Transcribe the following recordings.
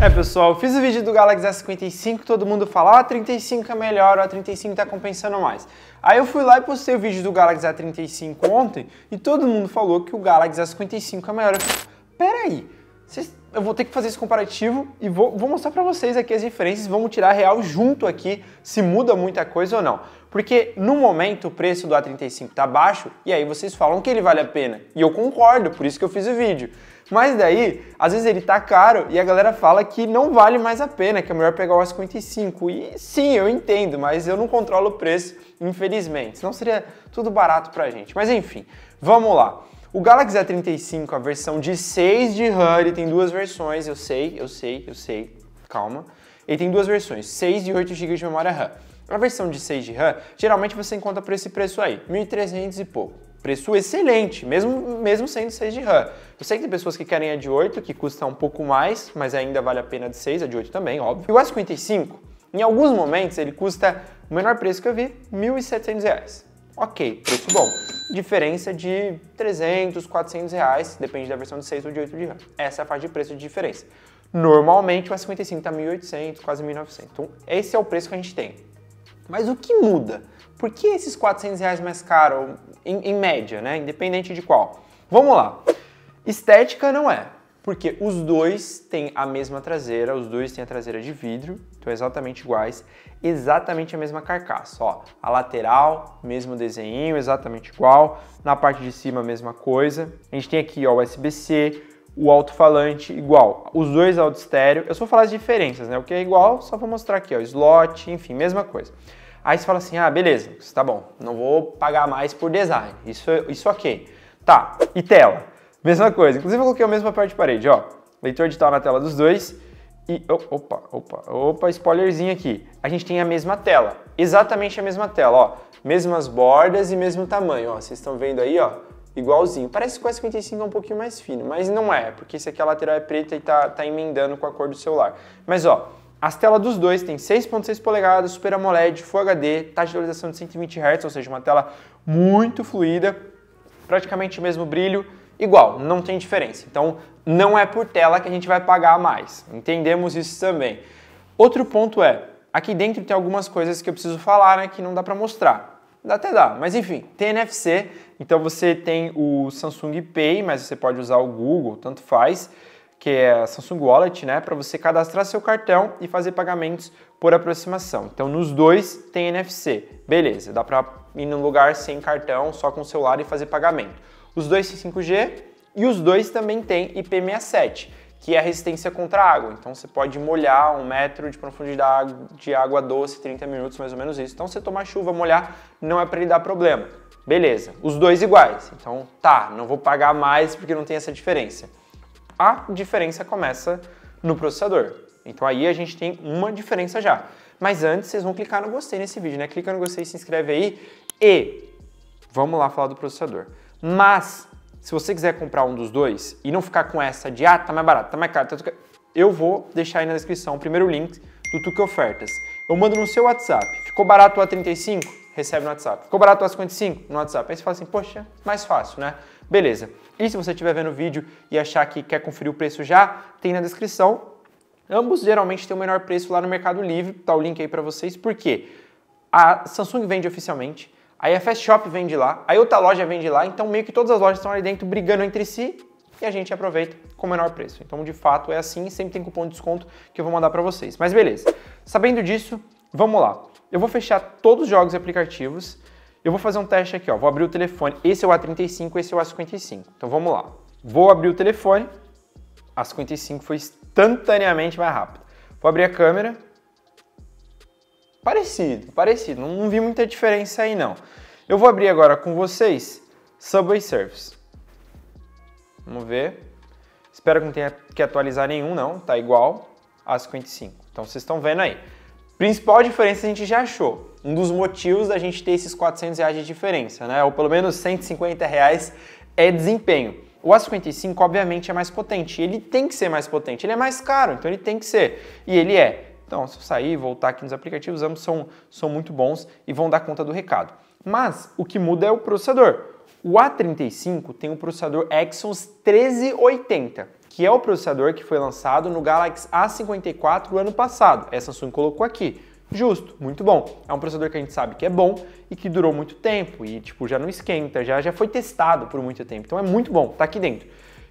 É pessoal, fiz o vídeo do Galaxy S55, todo mundo fala, ah, 35 é melhor, ah, a 35 tá compensando mais. Aí eu fui lá e postei o vídeo do Galaxy A35 ontem e todo mundo falou que o Galaxy S55 é melhor. Eu falei, peraí, vocês eu vou ter que fazer esse comparativo e vou, vou mostrar para vocês aqui as diferenças, vamos tirar real junto aqui, se muda muita coisa ou não porque no momento o preço do A35 está baixo e aí vocês falam que ele vale a pena. E eu concordo, por isso que eu fiz o vídeo. Mas daí, às vezes ele tá caro e a galera fala que não vale mais a pena, que é melhor pegar o A55. E sim, eu entendo, mas eu não controlo o preço, infelizmente. Senão seria tudo barato pra gente. Mas enfim, vamos lá. O Galaxy A35, a versão de 6 de RAM, ele tem duas versões, eu sei, eu sei, eu sei, calma. Ele tem duas versões, 6 e 8 GB de memória RAM. A versão de 6 de RAM, geralmente você encontra por esse preço aí, 1.300 e pouco. Preço excelente, mesmo, mesmo sendo 6 de RAM. Eu sei que tem pessoas que querem a de 8, que custa um pouco mais, mas ainda vale a pena de 6, a de 8 também, óbvio. E o S55, em alguns momentos, ele custa o menor preço que eu vi, R$ 1.700. Ok, preço bom. Diferença de 300, 400 reais, depende da versão de 6 ou de 8 de RAM. Essa é a faixa de preço de diferença. Normalmente o S55 está 1.800, quase 1.900. Então esse é o preço que a gente tem. Mas o que muda? Por que esses 400 reais mais caro, em, em média, né? Independente de qual. Vamos lá. Estética não é, porque os dois têm a mesma traseira, os dois têm a traseira de vidro, então é exatamente iguais, exatamente a mesma carcaça, ó. A lateral, mesmo desenho, exatamente igual, na parte de cima mesma coisa. A gente tem aqui, ó, USB-C, o alto-falante igual. Os dois alto estéreo, eu só vou falar as diferenças, né? O que é igual, só vou mostrar aqui, ó, slot, enfim, mesma coisa. Aí você fala assim, ah, beleza, tá bom, não vou pagar mais por design, isso, isso ok. Tá, e tela, mesma coisa, inclusive eu coloquei o mesmo parte de parede, ó, leitor digital na tela dos dois, e, oh, opa, opa, opa, spoilerzinho aqui, a gente tem a mesma tela, exatamente a mesma tela, ó, mesmas bordas e mesmo tamanho, ó, vocês estão vendo aí, ó, igualzinho. Parece que o S55 é um pouquinho mais fino, mas não é, porque esse aqui a lateral é preta e tá, tá emendando com a cor do celular. Mas ó, as telas dos dois têm 6.6 polegadas, Super AMOLED, Full HD, taxa de atualização de 120 Hz, ou seja, uma tela muito fluida, praticamente o mesmo brilho, igual, não tem diferença. Então, não é por tela que a gente vai pagar mais. Entendemos isso também. Outro ponto é, aqui dentro tem algumas coisas que eu preciso falar, né, que não dá para mostrar até dá, mas enfim, tem NFC, então você tem o Samsung Pay, mas você pode usar o Google, tanto faz, que é a Samsung Wallet, né, para você cadastrar seu cartão e fazer pagamentos por aproximação. Então nos dois tem NFC. Beleza, dá para ir num lugar sem cartão, só com o celular e fazer pagamento. Os dois têm 5G e os dois também têm IP67 que é a resistência contra a água. Então você pode molhar um metro de profundidade de água doce, 30 minutos, mais ou menos isso. Então você tomar chuva, molhar, não é para lhe dar problema. Beleza, os dois iguais. Então tá, não vou pagar mais porque não tem essa diferença. A diferença começa no processador. Então aí a gente tem uma diferença já. Mas antes vocês vão clicar no gostei nesse vídeo, né? Clica no gostei, se inscreve aí e vamos lá falar do processador. Mas se você quiser comprar um dos dois e não ficar com essa de, ah, tá mais barato, tá mais caro, tá... eu vou deixar aí na descrição o primeiro link do Tuque Ofertas. Eu mando no seu WhatsApp. Ficou barato A35? Recebe no WhatsApp. Ficou barato A55? No WhatsApp. Aí você fala assim, poxa, mais fácil, né? Beleza. E se você estiver vendo o vídeo e achar que quer conferir o preço já, tem na descrição. Ambos geralmente têm o menor preço lá no Mercado Livre, tá o link aí para vocês, porque a Samsung vende oficialmente, Aí a Fast Shop vende lá, aí outra loja vende lá, então meio que todas as lojas estão ali dentro brigando entre si e a gente aproveita com o menor preço. Então, de fato, é assim, sempre tem cupom de desconto que eu vou mandar para vocês. Mas beleza. Sabendo disso, vamos lá. Eu vou fechar todos os jogos e aplicativos. Eu vou fazer um teste aqui, ó. Vou abrir o telefone. Esse é o A35, esse é o A55. Então, vamos lá. Vou abrir o telefone. A55 foi instantaneamente mais rápido. Vou abrir a câmera. Parecido, parecido. Não, não vi muita diferença aí, não. Eu vou abrir agora com vocês Subway Surfs. Vamos ver. Espero que não tenha que atualizar nenhum, não. Tá igual a 55. Então vocês estão vendo aí. Principal diferença a gente já achou. Um dos motivos da gente ter esses 400 reais de diferença, né? Ou pelo menos 150 reais é desempenho. O A55, obviamente, é mais potente. Ele tem que ser mais potente. Ele é mais caro, então ele tem que ser. E ele é. Então, se eu sair e voltar aqui nos aplicativos, ambos são, são muito bons e vão dar conta do recado. Mas o que muda é o processador. O A35 tem o processador Exynos 1380, que é o processador que foi lançado no Galaxy A54 ano passado. A Samsung colocou aqui. Justo, muito bom. É um processador que a gente sabe que é bom e que durou muito tempo e tipo já não esquenta, já já foi testado por muito tempo. Então é muito bom, tá aqui dentro.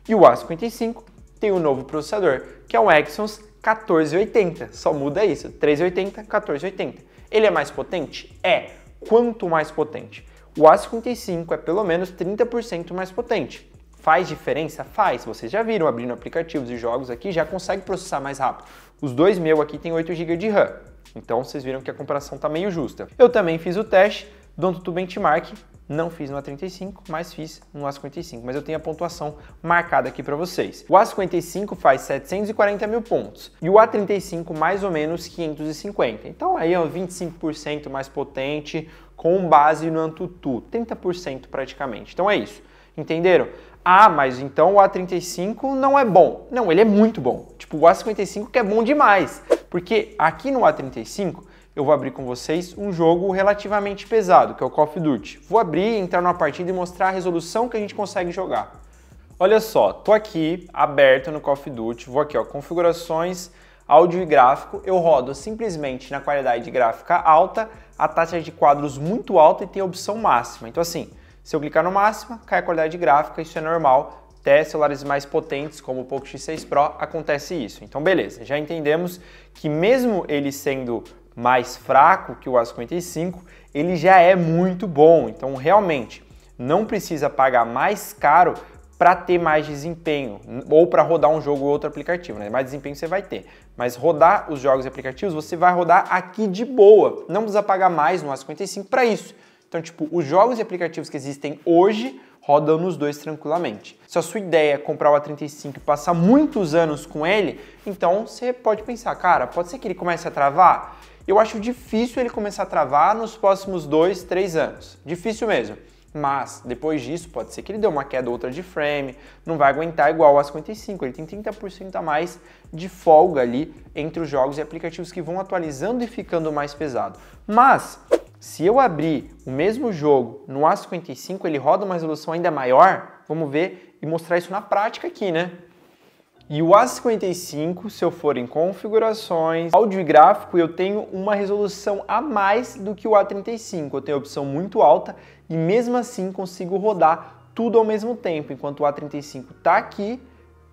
E o A55 tem o um novo processador, que é um Exynos 1480. Só muda isso. 380, 1480. Ele é mais potente? É. Quanto mais potente? O A55 é pelo menos 30% mais potente. Faz diferença? Faz. Vocês já viram abrindo aplicativos e jogos aqui, já consegue processar mais rápido. Os dois meus aqui tem 8 GB de RAM. Então vocês viram que a comparação está meio justa. Eu também fiz o teste do Antutu Benchmark não fiz no A35, mas fiz no A55. Mas eu tenho a pontuação marcada aqui para vocês. O A55 faz 740 mil pontos e o A35 mais ou menos 550. Então aí é 25% mais potente com base no Antutu, 30% praticamente. Então é isso. Entenderam? Ah, mas então o A35 não é bom. Não, ele é muito bom. Tipo, o A55 que é bom demais. Porque aqui no A35 eu vou abrir com vocês um jogo relativamente pesado, que é o Call of Duty. Vou abrir, entrar numa partida e mostrar a resolução que a gente consegue jogar. Olha só, tô aqui, aberto no Call of Duty, vou aqui, ó, configurações, áudio e gráfico, eu rodo simplesmente na qualidade gráfica alta, a taxa de quadros muito alta e tem a opção máxima. Então assim, se eu clicar no máximo, cai a qualidade gráfica, isso é normal, até celulares mais potentes como o Poco X6 Pro acontece isso. Então beleza, já entendemos que mesmo ele sendo mais fraco que o a 55, ele já é muito bom. Então, realmente, não precisa pagar mais caro para ter mais desempenho ou para rodar um jogo ou outro aplicativo, né? Mais desempenho você vai ter, mas rodar os jogos e aplicativos você vai rodar aqui de boa. Não precisa pagar mais no A55 para isso. Então, tipo, os jogos e aplicativos que existem hoje rodam nos dois tranquilamente. Se a sua ideia é comprar o A35 e passar muitos anos com ele, então você pode pensar, cara, pode ser que ele comece a travar? eu acho difícil ele começar a travar nos próximos dois, três anos. Difícil mesmo. Mas depois disso, pode ser que ele dê uma queda ou outra de frame, não vai aguentar igual a 55, ele tem 30% a mais de folga ali entre os jogos e aplicativos que vão atualizando e ficando mais pesado. Mas se eu abrir o mesmo jogo no A55, ele roda uma resolução ainda maior, vamos ver e mostrar isso na prática aqui, né? E o A55, se eu for em configurações, áudio e gráfico, eu tenho uma resolução a mais do que o A35. Eu tenho a opção muito alta e mesmo assim consigo rodar tudo ao mesmo tempo, enquanto o A35 está aqui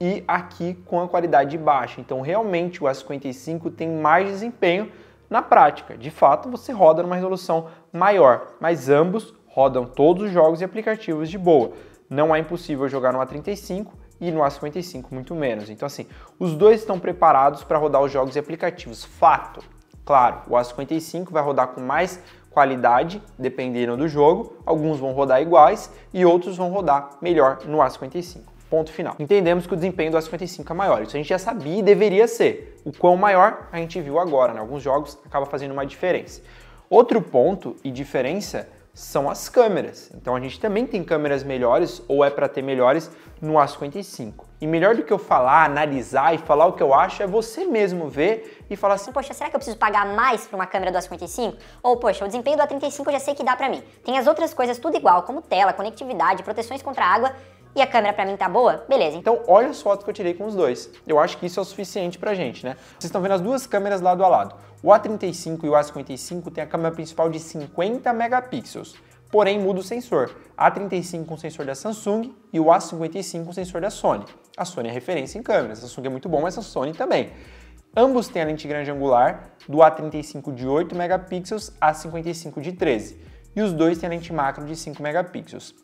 e aqui com a qualidade baixa. Então realmente o A55 tem mais desempenho na prática. De fato, você roda numa resolução maior, mas ambos rodam todos os jogos e aplicativos de boa. Não é impossível jogar no A35, e no A55 muito menos. Então, assim, os dois estão preparados para rodar os jogos e aplicativos, fato. Claro, o A55 vai rodar com mais qualidade, dependendo do jogo, alguns vão rodar iguais e outros vão rodar melhor no A55. Ponto final. Entendemos que o desempenho do A55 é maior, isso a gente já sabia e deveria ser. O quão maior a gente viu agora, né? Alguns jogos acaba fazendo uma diferença. Outro ponto e diferença são as câmeras. Então a gente também tem câmeras melhores, ou é para ter melhores, no A55. E melhor do que eu falar, analisar e falar o que eu acho, é você mesmo ver e falar assim: poxa, será que eu preciso pagar mais para uma câmera do A55? Ou, poxa, o desempenho do A35 eu já sei que dá para mim. Tem as outras coisas tudo igual, como tela, conectividade, proteções contra água, e a câmera pra mim tá boa, beleza. Então. então olha as fotos que eu tirei com os dois. Eu acho que isso é o suficiente pra gente, né? Vocês estão vendo as duas câmeras lado a lado. O A35 e o A55 tem a câmera principal de 50 megapixels porém muda o sensor. A35 com sensor da Samsung e o A55 com sensor da Sony. A Sony é referência em câmeras, a Samsung é muito bom, mas a Sony também. Ambos têm a lente grande angular do A35 de 8 megapixels a 55 de 13 e os dois têm a lente macro de 5 megapixels.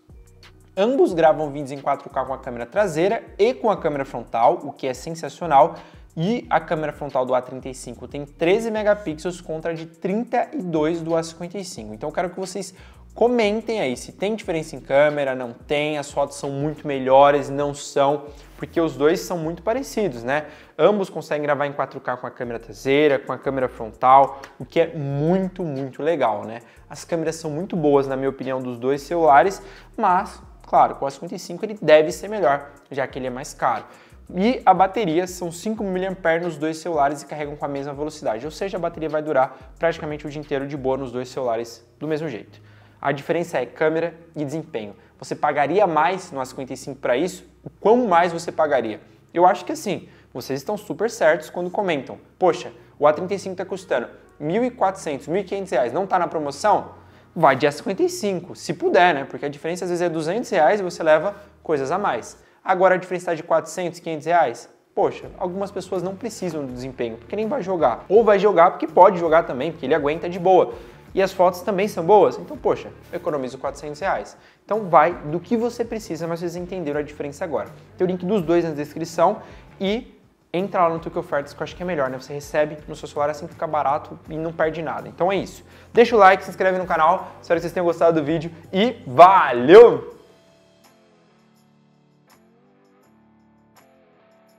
Ambos gravam vídeos em 4K com a câmera traseira e com a câmera frontal, o que é sensacional. E a câmera frontal do A35 tem 13 megapixels contra a de 32 do A55. Então eu quero que vocês comentem aí se tem diferença em câmera, não tem, as fotos são muito melhores, não são, porque os dois são muito parecidos, né? Ambos conseguem gravar em 4K com a câmera traseira, com a câmera frontal, o que é muito, muito legal, né? As câmeras são muito boas, na minha opinião, dos dois celulares, mas Claro, o A55 ele deve ser melhor, já que ele é mais caro. E a bateria são 5 mAh nos dois celulares e carregam com a mesma velocidade, ou seja, a bateria vai durar praticamente o dia inteiro de boa nos dois celulares do mesmo jeito. A diferença é câmera e desempenho. Você pagaria mais no A55 para isso? O quão mais você pagaria? Eu acho que assim, vocês estão super certos quando comentam: poxa, o A35 está custando 1.400, 1.500 reais, não está na promoção? vai de a 55, se puder, né? Porque a diferença às vezes é 200 reais e você leva coisas a mais. Agora a diferença está de 400, 500 reais. Poxa, algumas pessoas não precisam do desempenho, porque nem vai jogar. Ou vai jogar porque pode jogar também, porque ele aguenta de boa. E as fotos também são boas, então poxa, eu economizo 400 reais. Então vai do que você precisa, mas vocês entenderam a diferença agora. Tem o link dos dois na descrição e entra lá no Tuque Ofertas, que eu acho que é melhor, né? Você recebe no seu celular é assim fica barato e não perde nada. Então é isso. Deixa o like, se inscreve no canal, espero que vocês tenham gostado do vídeo e valeu!